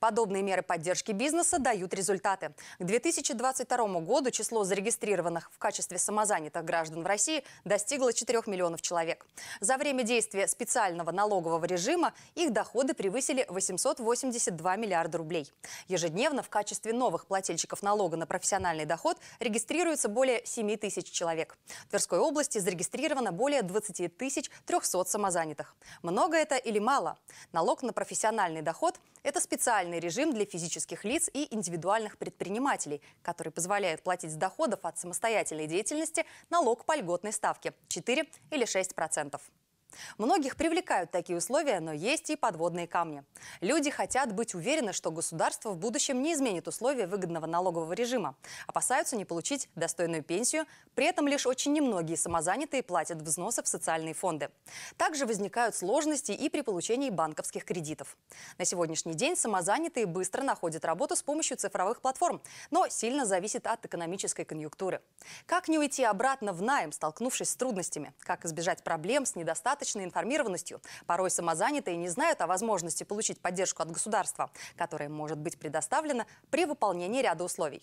Подобные меры поддержки бизнеса дают результаты. К 2022 году число зарегистрированных в качестве самозанятых граждан в России достигло 4 миллионов человек. За время действия специального налогового режима их доходы превысили 882 миллиарда рублей. Ежедневно в качестве новых плательщиков налога на профессиональный доход регистрируется более 7 тысяч человек. В Тверской области зарегистрировано более 20 тысяч 300 самозанятых. Много это или мало? Налог на профессиональный доход – это специальный режим для физических лиц и индивидуальных предпринимателей, который позволяет платить с доходов от самостоятельной деятельности налог по льготной ставке – 4 или 6 процентов. Многих привлекают такие условия, но есть и подводные камни. Люди хотят быть уверены, что государство в будущем не изменит условия выгодного налогового режима. Опасаются не получить достойную пенсию, при этом лишь очень немногие самозанятые платят взносы в социальные фонды. Также возникают сложности и при получении банковских кредитов. На сегодняшний день самозанятые быстро находят работу с помощью цифровых платформ, но сильно зависит от экономической конъюнктуры. Как не уйти обратно в найм, столкнувшись с трудностями? Как избежать проблем с недостаточностью? недостаточной информированностью, порой самозанятые не знают о возможности получить поддержку от государства, которая может быть предоставлена при выполнении ряда условий.